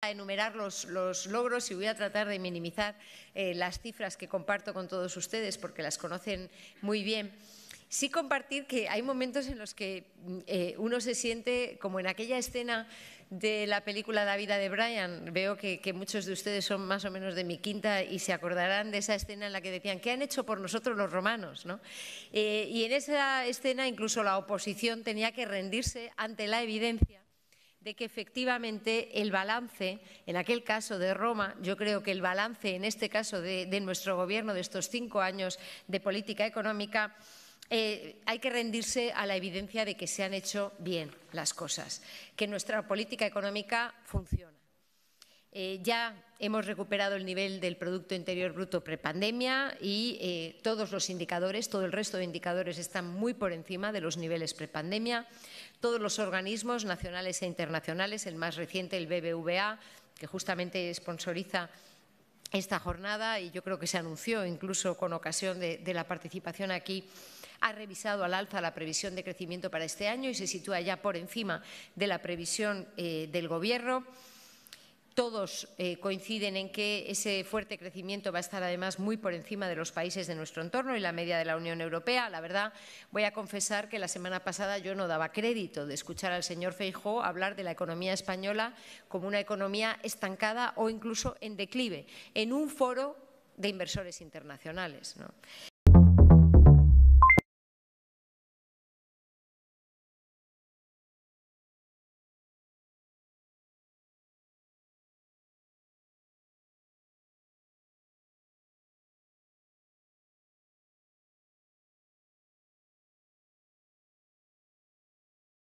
a enumerar los, los, logros y voy a tratar de minimizar eh, las cifras que comparto con todos ustedes porque las conocen muy bien. Sí compartir que hay momentos en los que mm, eh, uno se siente como en aquella escena de la película La vida de Brian. Veo que, muchos de ustedes son más o menos de mi quinta y se acordarán de esa escena en la que decían, ¿qué han hecho por nosotros los romanos? ¿No? Eh, y en esa escena incluso la oposición tenía que rendirse ante la evidencia de que efectivamente el balance, en aquel caso de Roma, yo creo que el balance en este caso de, nuestro gobierno de estos cinco años de política económica, eh, hay que rendirse a la evidencia de que se han hecho bien las cosas, que nuestra política económica funciona eh, ya hemos recuperado el nivel del Producto Interior Bruto prepandemia y eh, todos los indicadores, todo el resto de indicadores están muy por encima de los niveles prepandemia. Todos los organismos nacionales e internacionales, el más reciente, el BBVA, que justamente sponsoriza esta jornada y yo creo que se anunció incluso con ocasión de, la participación aquí ha revisado al alza la previsión de crecimiento para este año y se sitúa ya por encima de la previsión eh, del Gobierno. Todos eh, coinciden en que ese fuerte crecimiento va a estar además muy por encima de los países de nuestro entorno y la media de la Unión Europea. La verdad, voy a confesar que la semana pasada yo no daba crédito de escuchar al señor Feijó hablar de la economía española como una economía estancada o incluso en declive, en un foro de inversores internacionales.